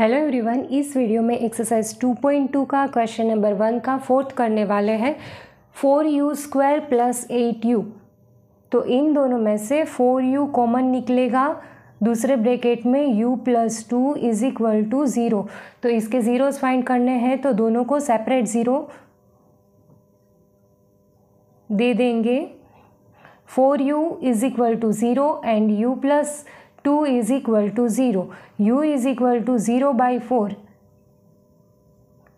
hello everyone इस video में exercise 2.2 का क्वेश्चन नंबर वन का फोर्थ करने वाले हैं four u square plus eight u तो इन दोनों में से फोर यू कॉमन निकलेगा दूसरे ब्रैकेट में u plus two is equal to zero तो इसके ज़ीरोस फाइंड करने हैं तो दोनों को सेपरेट ज़ीरो दे देंगे four u is equal to zero and u plus two is equal to zero u is equal to zero by four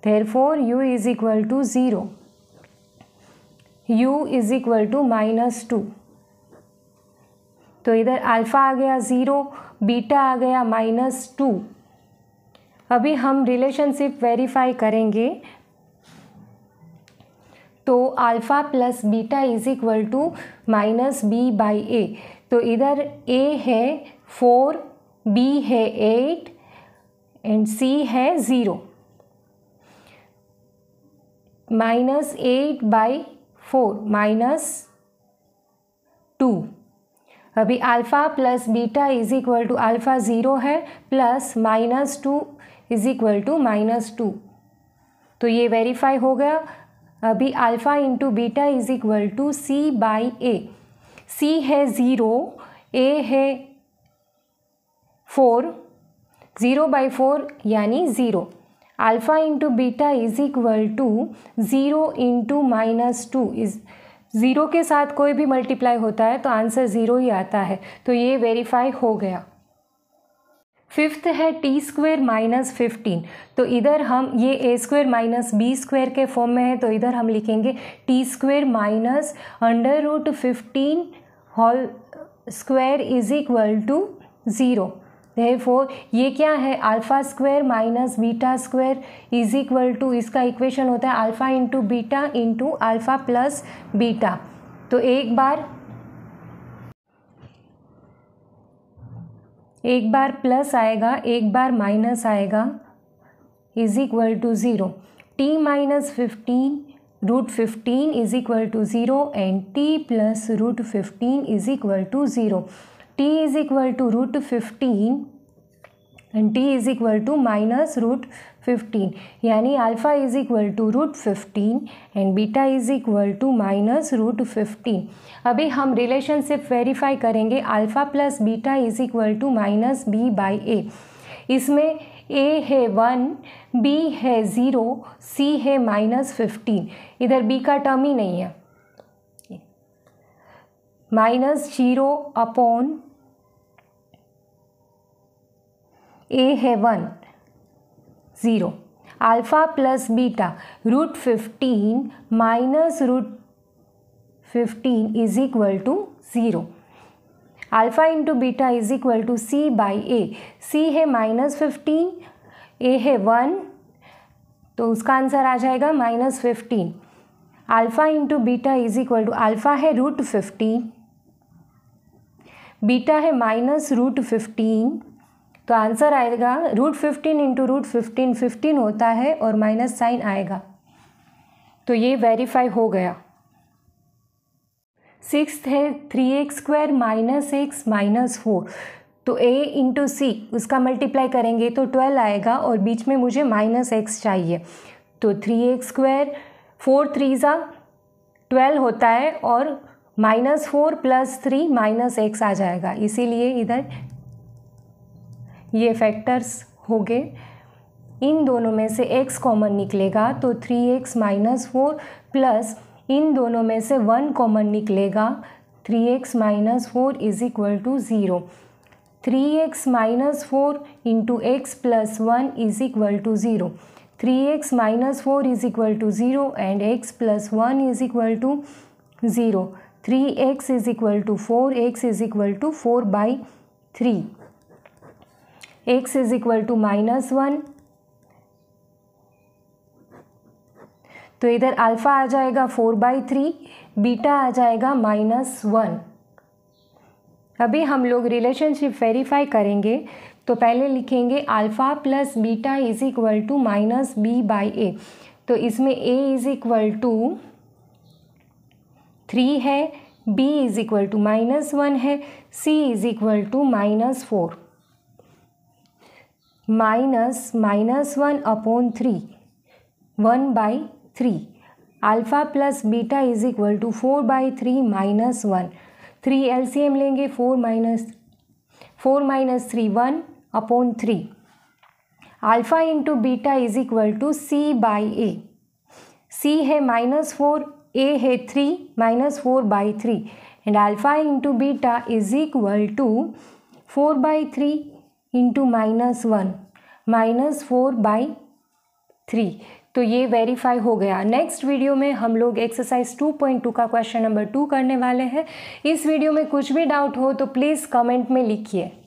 there four u is equal to zero u is equal to minus two तो इधर alpha आ गया zero beta आ गया minus two अभी हम relationship verify करेंगे तो alpha plus beta is equal to minus b by a तो इधर ए है फोर बी है एट एंड सी है zero minus eight by four minus two अभी alpha plus beta is equal to alpha zero है plus minus two is equal to minus two तो ये verify हो गया अभी alpha into beta is equal to c by a c है zero a है four zero by four यानी zero alpha into beta is equal to zero into minus two is zero के साथ कोई भी मल्टीप्लाई होता है तो आंसर ज़ीरो ही आता है तो ये वेरीफाई हो गया फिफ्थ है टी स्क्वेयर माइनस फिफ्टीन तो इधर हम ये a square minus b square के फॉर्म में है तो इधर हम लिखेंगे t square minus under root fifteen whole square is equal to zero for ये क्या है alpha square minus beta square is equal to इसका इक्वेशन होता है alpha into beta into alpha plus beta तो एक बार एक बार प्लस आएगा एक बार माइनस आएगा is equal to zero t minus fifteen root fifteen is equal to zero and t plus root fifteen is equal to zero t is equal to root fifteen t is equal to minus root fifteen यानी alpha is equal to root fifteen and beta is equal to minus root fifteen अभी हम relationship verify करेंगे alpha plus beta is equal to minus b by a इसमें a है one b है zero c है minus fifteen इधर B का term ही नहीं है माइनस जीरो अपॉन ए है one zero alpha plus beta root fifteen minus root fifteen is equal to zero alpha into beta is equal to c by a c है minus fifteen ए है one तो उसका answer आ जाएगा minus fifteen alpha into beta is equal to alpha है root fifteen beta है minus root fifteen तो answer आएगा root fifteen into root fifteen fifteen होता है और माइनस साइन आएगा तो ये वेरीफाई हो गया सिक्स है three x square minus x minus four तो a इंटू सी उसका मल्टीप्लाई करेंगे तो ट्वेल्व आएगा और बीच में मुझे माइनस एक्स चाहिए तो three x square four three ज़ा ट्वेल्व होता है और minus four plus three minus x आ जाएगा इसीलिए इधर ये फैक्टर्स हो गए इन दोनों में से x कॉमन निकलेगा तो 3x x minus four plus इन दोनों में से 1 कॉमन निकलेगा 3x x minus four is equal to zero three x minus four into x plus one is equal to zero three x minus four is equal to zero and x plus one is equal to zero three x is equal to four x is equal to four by three x is equal to minus one तो इधर alpha आ जाएगा four by three beta आ जाएगा minus one अभी हम लोग relationship verify करेंगे तो पहले लिखेंगे alpha plus beta is equal to minus b by a तो इसमें a is equal to three है b is equal to minus one है c is equal to minus four minus minus one upon three one by three alpha plus beta is equal to four by three minus one three L C M लेंगे four minus four minus three one upon three alpha into beta is equal to c by a c है minus four a है three minus four by three and alpha into beta is equal to four by three into minus one minus four by three तो ये verify हो गया next video में हम लोग exercise 2.2 का क्वेश्चन नंबर टू करने वाले हैं इस वीडियो में कुछ भी डाउट हो तो प्लीज़ कमेंट में लिखिए